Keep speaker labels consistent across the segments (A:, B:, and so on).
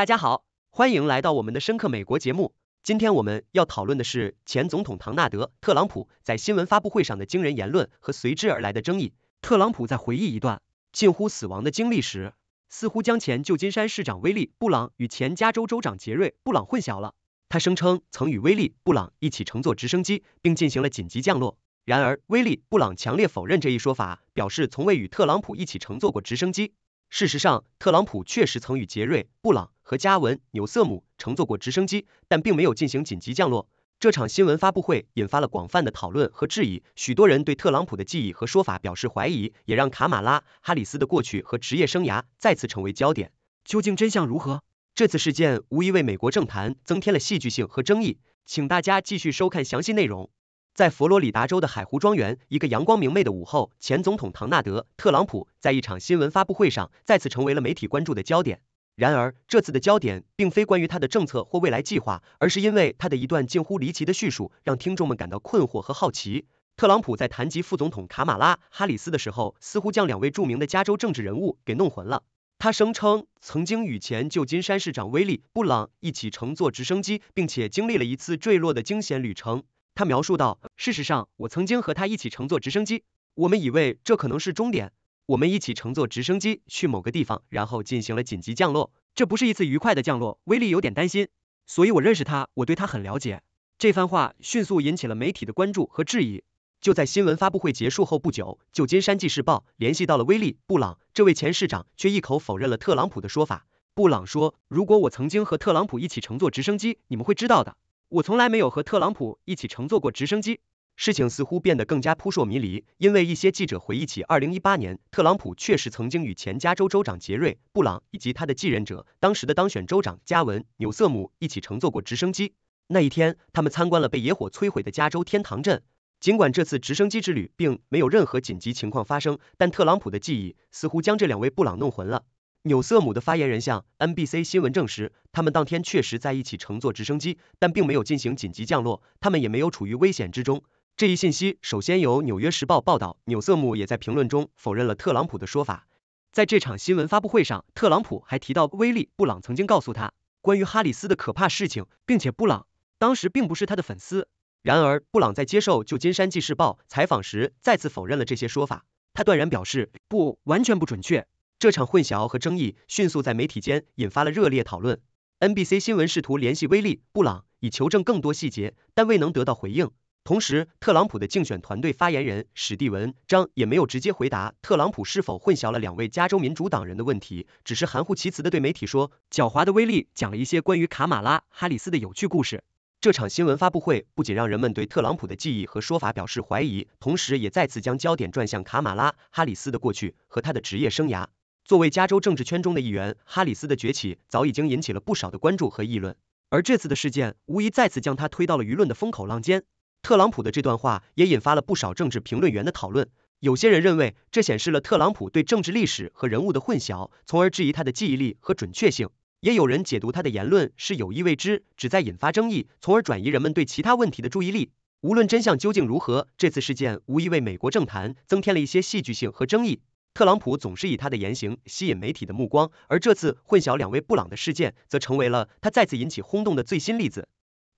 A: 大家好，欢迎来到我们的深刻美国节目。今天我们要讨论的是前总统唐纳德·特朗普在新闻发布会上的惊人言论和随之而来的争议。特朗普在回忆一段近乎死亡的经历时，似乎将前旧金山市长威利·布朗与前加州州长杰瑞·布朗混淆了。他声称曾与威利·布朗一起乘坐直升机，并进行了紧急降落。然而，威利·布朗强烈否认这一说法，表示从未与特朗普一起乘坐过直升机。事实上，特朗普确实曾与杰瑞·布朗和加文·纽瑟姆乘坐过直升机，但并没有进行紧急降落。这场新闻发布会引发了广泛的讨论和质疑，许多人对特朗普的记忆和说法表示怀疑，也让卡马拉·哈里斯的过去和职业生涯再次成为焦点。究竟真相如何？这次事件无疑为美国政坛增添了戏剧性和争议。请大家继续收看详细内容。在佛罗里达州的海湖庄园，一个阳光明媚的午后，前总统唐纳德·特朗普在一场新闻发布会上再次成为了媒体关注的焦点。然而，这次的焦点并非关于他的政策或未来计划，而是因为他的一段近乎离奇的叙述让听众们感到困惑和好奇。特朗普在谈及副总统卡马拉·哈里斯的时候，似乎将两位著名的加州政治人物给弄混了。他声称曾经与前旧金山市长威利·布朗一起乘坐直升机，并且经历了一次坠落的惊险旅程。他描述道，事实上，我曾经和他一起乘坐直升机，我们以为这可能是终点，我们一起乘坐直升机去某个地方，然后进行了紧急降落，这不是一次愉快的降落，威力有点担心，所以我认识他，我对他很了解。这番话迅速引起了媒体的关注和质疑。就在新闻发布会结束后不久，旧金山纪事报联系到了威利·布朗，这位前市长却一口否认了特朗普的说法。布朗说，如果我曾经和特朗普一起乘坐直升机，你们会知道的。我从来没有和特朗普一起乘坐过直升机。事情似乎变得更加扑朔迷离，因为一些记者回忆起，二零一八年，特朗普确实曾经与前加州州长杰瑞·布朗以及他的继任者，当时的当选州长加文·纽瑟姆一起乘坐过直升机。那一天，他们参观了被野火摧毁的加州天堂镇。尽管这次直升机之旅并没有任何紧急情况发生，但特朗普的记忆似乎将这两位布朗弄混了。纽瑟姆的发言人向 NBC 新闻证实，他们当天确实在一起乘坐直升机，但并没有进行紧急降落，他们也没有处于危险之中。这一信息首先由《纽约时报》报道，纽瑟姆也在评论中否认了特朗普的说法。在这场新闻发布会上，特朗普还提到，威利·布朗曾经告诉他关于哈里斯的可怕事情，并且布朗当时并不是他的粉丝。然而，布朗在接受《旧金山纪事报》采访时再次否认了这些说法，他断然表示不完全不准确。这场混淆和争议迅速在媒体间引发了热烈讨论。NBC 新闻试图联系威利·布朗以求证更多细节，但未能得到回应。同时，特朗普的竞选团队发言人史蒂文·张也没有直接回答特朗普是否混淆了两位加州民主党人的问题，只是含糊其辞的对媒体说：“狡猾的威利讲了一些关于卡马拉·哈里斯的有趣故事。”这场新闻发布会不仅让人们对特朗普的记忆和说法表示怀疑，同时也再次将焦点转向卡马拉·哈里斯的过去和他的职业生涯。作为加州政治圈中的一员，哈里斯的崛起早已经引起了不少的关注和议论。而这次的事件无疑再次将他推到了舆论的风口浪尖。特朗普的这段话也引发了不少政治评论员的讨论。有些人认为这显示了特朗普对政治历史和人物的混淆，从而质疑他的记忆力和准确性。也有人解读他的言论是有意为之，旨在引发争议，从而转移人们对其他问题的注意力。无论真相究竟如何，这次事件无疑为美国政坛增添了一些戏剧性和争议。特朗普总是以他的言行吸引媒体的目光，而这次混淆两位布朗的事件，则成为了他再次引起轰动的最新例子。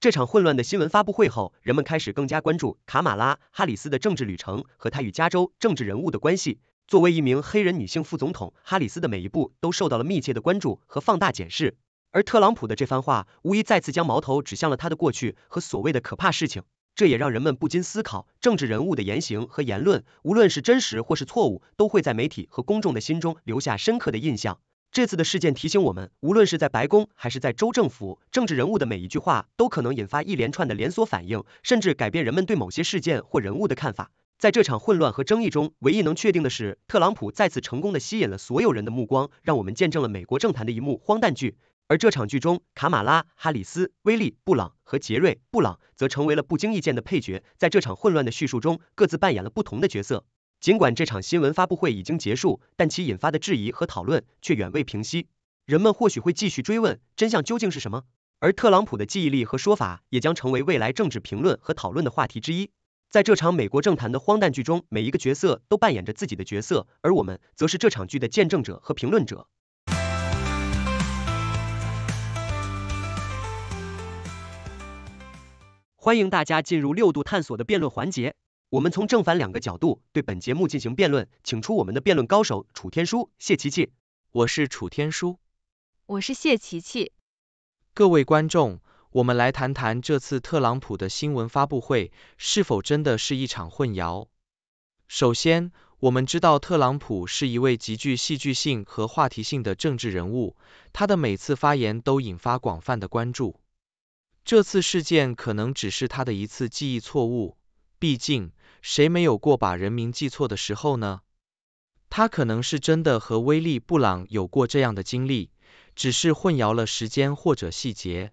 A: 这场混乱的新闻发布会后，人们开始更加关注卡马拉·哈里斯的政治旅程和他与加州政治人物的关系。作为一名黑人女性副总统，哈里斯的每一步都受到了密切的关注和放大检视。而特朗普的这番话，无疑再次将矛头指向了他的过去和所谓的可怕事情。这也让人们不禁思考，政治人物的言行和言论，无论是真实或是错误，都会在媒体和公众的心中留下深刻的印象。这次的事件提醒我们，无论是在白宫还是在州政府，政治人物的每一句话都可能引发一连串的连锁反应，甚至改变人们对某些事件或人物的看法。在这场混乱和争议中，唯一能确定的是，特朗普再次成功的吸引了所有人的目光，让我们见证了美国政坛的一幕荒诞剧。而这场剧中，卡马拉、哈里斯、威利·布朗和杰瑞·布朗则成为了不经意间的配角，在这场混乱的叙述中，各自扮演了不同的角色。尽管这场新闻发布会已经结束，但其引发的质疑和讨论却远未平息。人们或许会继续追问真相究竟是什么，而特朗普的记忆力和说法也将成为未来政治评论和讨论的话题之一。在这场美国政坛的荒诞剧中，每一个角色都扮演着自己的角色，而我们则是这场剧的见证者和评论者。欢迎大家进入六度探索的辩论环节。我们从正反两个角度对本节目进行辩论，请出我们的辩论高手楚天舒、谢琪琪。我是楚天舒，我是谢琪琪。
B: 各位观众，我们来谈谈这次特朗普的新闻发布会是否真的是一场混肴。首先，我们知道特朗普是一位极具戏剧性和话题性的政治人物，他的每次发言都引发广泛的关注。这次事件可能只是他的一次记忆错误，毕竟谁没有过把人名记错的时候呢？他可能是真的和威利·布朗有过这样的经历，只是混淆了时间或者细节。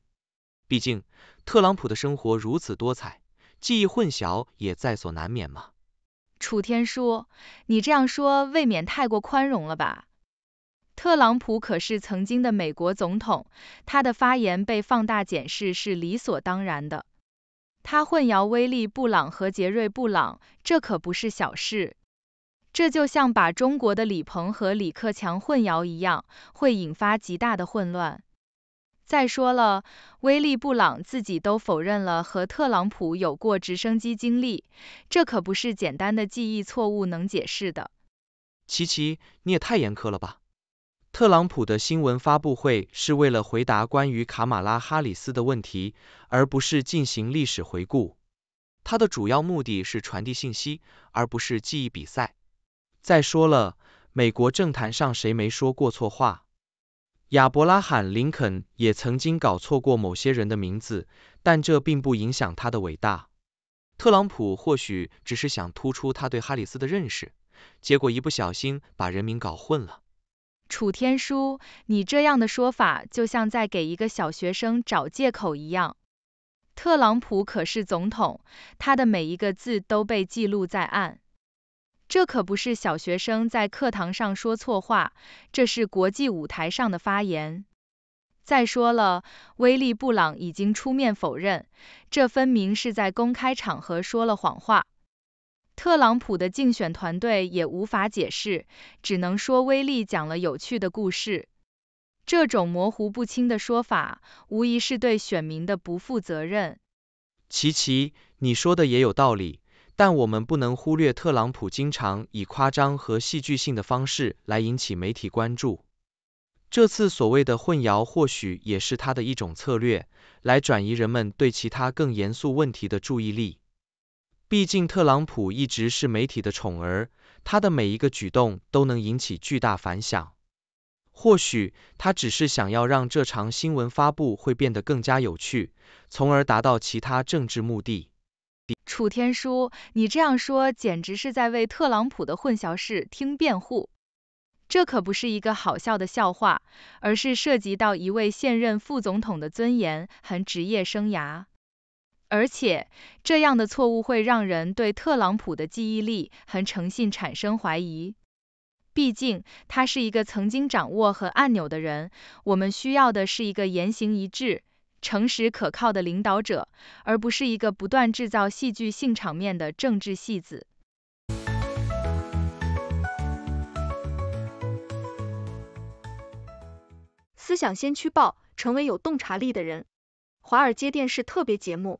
B: 毕竟，特朗普的生活如此多彩，记忆混淆也在所难免嘛。
C: 楚天舒，你这样说未免太过宽容了吧？特朗普可是曾经的美国总统，他的发言被放大检视是理所当然的。他混淆威利布朗和杰瑞布朗，这可不是小事。这就像把中国的李鹏和李克强混淆一样，会引发极大的混乱。再说了，威利布朗自己都否认了和特朗普有过直升机经历，这可不是简单的记忆错误能解释的。
B: 琪琪，你也太严苛了吧？特朗普的新闻发布会是为了回答关于卡马拉·哈里斯的问题，而不是进行历史回顾。他的主要目的是传递信息，而不是记忆比赛。再说了，美国政坛上谁没说过错话？亚伯拉罕·林肯也曾经搞错过某些人的名字，但这并不影响他的伟大。特朗普或许只是想突出他对哈里斯的认识，结果一不小心把人名搞混了。
C: 楚天舒，你这样的说法就像在给一个小学生找借口一样。特朗普可是总统，他的每一个字都被记录在案。这可不是小学生在课堂上说错话，这是国际舞台上的发言。再说了，威利·布朗已经出面否认，这分明是在公开场合说了谎话。特朗普的竞选团队也无法解释，只能说威利讲了有趣的故事。这种模糊不清的说法，无疑是对选民的不负责任。
B: 琪琪，你说的也有道理，但我们不能忽略，特朗普经常以夸张和戏剧性的方式来引起媒体关注。这次所谓的混肴，或许也是他的一种策略，来转移人们对其他更严肃问题的注意力。毕竟，特朗普一直是媒体的宠儿，他的每一个举动都能引起巨大反响。或许，他只是想要让这场新闻发布会变得更加有趣，从而达到其他政治目的。
C: 楚天舒，你这样说简直是在为特朗普的混淆视听辩护。这可不是一个好笑的笑话，而是涉及到一位现任副总统的尊严和职业生涯。而且，这样的错误会让人对特朗普的记忆力和诚信产生怀疑。毕竟，他是一个曾经掌握和按钮的人。我们需要的是一个言行一致、诚实可靠的领导者，而不是一个不断制造戏剧性场面的政治戏子。思想先驱报，成为有洞察力的人。华尔街电视特别节目。